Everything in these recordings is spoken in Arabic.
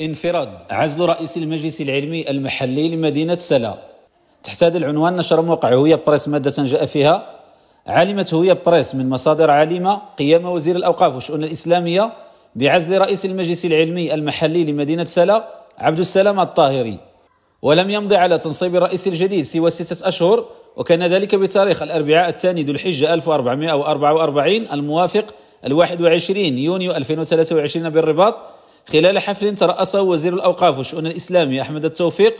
انفراد عزل رئيس المجلس العلمي المحلي لمدينة سلا تحت هذا العنوان نشر موقع هوية بريس مادة جاء فيها علمت هوية بريس من مصادر عالمة قيام وزير الأوقاف والشؤون الإسلامية بعزل رئيس المجلس العلمي المحلي لمدينة سلا عبد السلام الطاهري ولم يمض على تنصيب الرئيس الجديد سوى ستة أشهر وكان ذلك بتاريخ الأربعاء الثاني ذو الحجة 1444 الموافق 21 يونيو 2023 بالرباط خلال حفل ترأسه وزير الأوقاف والشؤون الإسلامية أحمد التوفيق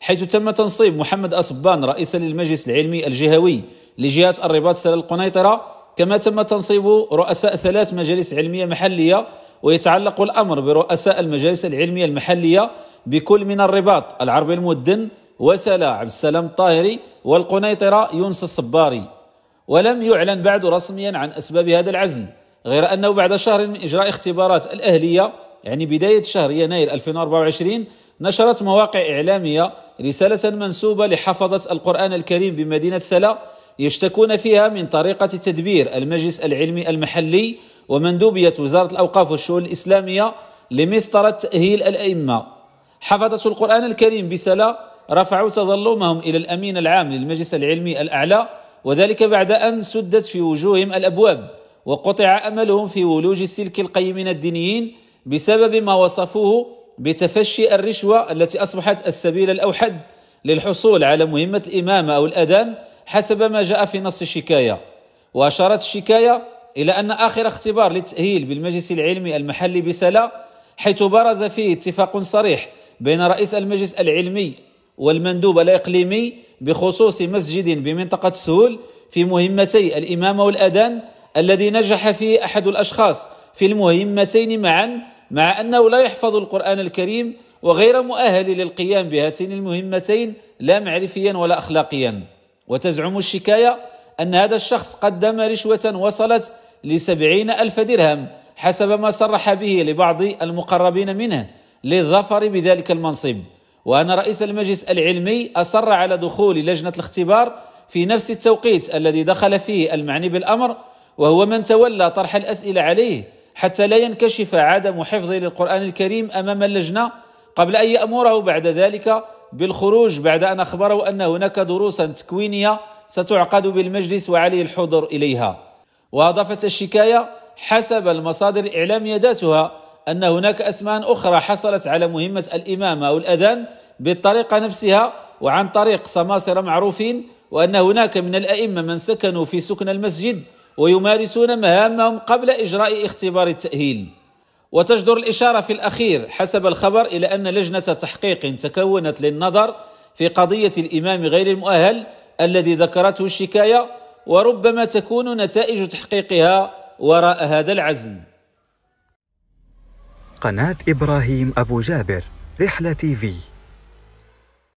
حيث تم تنصيب محمد أصبان رئيسا للمجلس العلمي الجهوي لجهة الرباط سلا القنيطرة كما تم تنصيب رؤساء ثلاث مجالس علمية محلية ويتعلق الأمر برؤساء المجالس العلمية المحلية بكل من الرباط العربي المدن وسلا عبد السلام الطاهري والقنيطرة يونس الصباري ولم يعلن بعد رسميا عن أسباب هذا العزل غير أنه بعد شهر من إجراء اختبارات الأهلية يعني بداية شهر يناير 2024 نشرت مواقع إعلامية رسالة منسوبة لحفظة القرآن الكريم بمدينة سلا يشتكون فيها من طريقة تدبير المجلس العلمي المحلي ومندوبية وزارة الأوقاف والشؤون الإسلامية لمسطرة تأهيل الأئمة حفظة القرآن الكريم بسلا رفعوا تظلمهم إلى الأمين العام للمجلس العلمي الأعلى وذلك بعد أن سدت في وجوههم الأبواب وقطع أملهم في ولوج السلك القيمين الدينيين بسبب ما وصفوه بتفشي الرشوه التي اصبحت السبيل الاوحد للحصول على مهمه الامامه او الاذان حسب ما جاء في نص الشكايه واشارت الشكايه الى ان اخر اختبار للتاهيل بالمجلس العلمي المحلي بسلا حيث برز فيه اتفاق صريح بين رئيس المجلس العلمي والمندوب الاقليمي بخصوص مسجد بمنطقه سهول في مهمتي الامامه والاذان الذي نجح فيه احد الاشخاص في المهمتين معا مع أنه لا يحفظ القرآن الكريم وغير مؤهل للقيام بهاتين المهمتين لا معرفيا ولا أخلاقيا وتزعم الشكاية أن هذا الشخص قدم رشوة وصلت لسبعين ألف درهم حسب ما صرح به لبعض المقربين منه للظفر بذلك المنصب وأن رئيس المجلس العلمي أصر على دخول لجنة الاختبار في نفس التوقيت الذي دخل فيه المعني بالأمر وهو من تولى طرح الأسئلة عليه حتى لا ينكشف عدم حفظه للقرآن الكريم أمام اللجنة قبل أن يأمره بعد ذلك بالخروج بعد أن أخبره أن هناك دروسا تكوينية ستعقد بالمجلس وعليه الحضور إليها وأضافت الشكاية حسب المصادر الإعلامية ذاتها أن هناك أسماء أخرى حصلت على مهمة الإمامة أو الأذان بالطريقة نفسها وعن طريق سماسرة معروفين وأن هناك من الأئمة من سكنوا في سكن المسجد ويمارسون مهامهم قبل إجراء اختبار التأهيل وتجدر الإشارة في الأخير حسب الخبر إلى أن لجنة تحقيق تكونت للنظر في قضية الإمام غير المؤهل الذي ذكرته الشكاية وربما تكون نتائج تحقيقها وراء هذا العزم قناة إبراهيم أبو جابر رحلة تي في